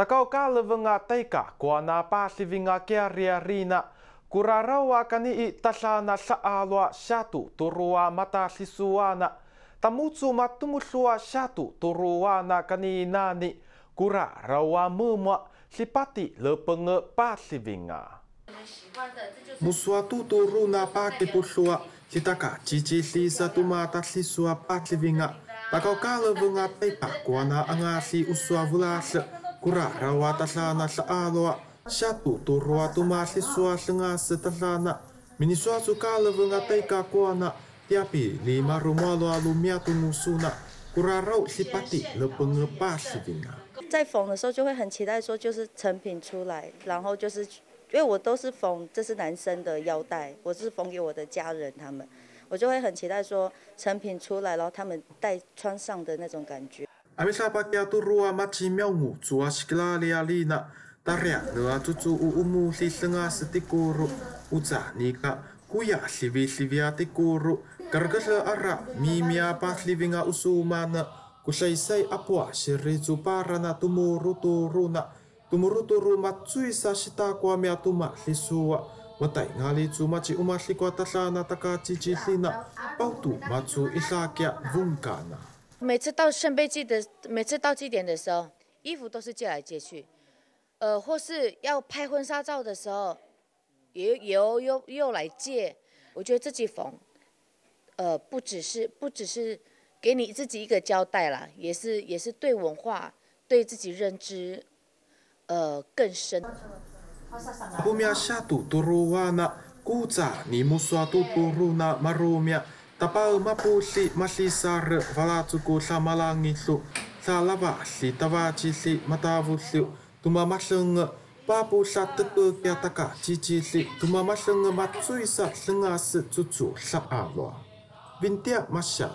Takau ka levenga taika kuana pasivinga kiaria riina. Kurarawa kani i tasana saaloa satu turua mata sisuana. Tamutsu mattumusua syatu turuana kani nani. Kurarawa memua sipati lepenge pasivinga. Musuatu turuna pakipusua sitaka cici si sisa tumata sisua pasivinga. Takau ka levenga taika kuana angasi usua vulasa. 在缝的时候就会很期待说，就是成品出来，然后就是因为我都是缝，这是男生的腰带，我是缝给我的家人他们，我就会很期待说成品出来，然后他们带穿上的那种感觉。Ami sa tu atu rua machi miaungu tua sikla le ali taria tu u umu si senga setikuru uza nika kuya sivi sivi atikuru kargasa ara mimia pas livinga usumana kusaisai apua siri tupara na tumuru turu na tumuru turu matsui sa shita kwa mea tuma watai ngali tuma chi umasli kwa tasana taka chichi sina pautu matsu isakia vungkana 每次到圣杯祭的，每次到祭点的时候，衣服都是借来借去，呃，或是要拍婚纱照的时候，也又又又来借。我觉得自己缝，呃，不只是不只是给你自己一个交代啦，也是也是对文化、对自己认知，呃，更深。下多哇那，尼木多那马 Tapau mapuli malisar valatuku cici salavahli tavachili matavullu tumamasleng papu sattepe kiataka tuma tumamasleng matsuisa sengase cucu sa alwa. Bintia masya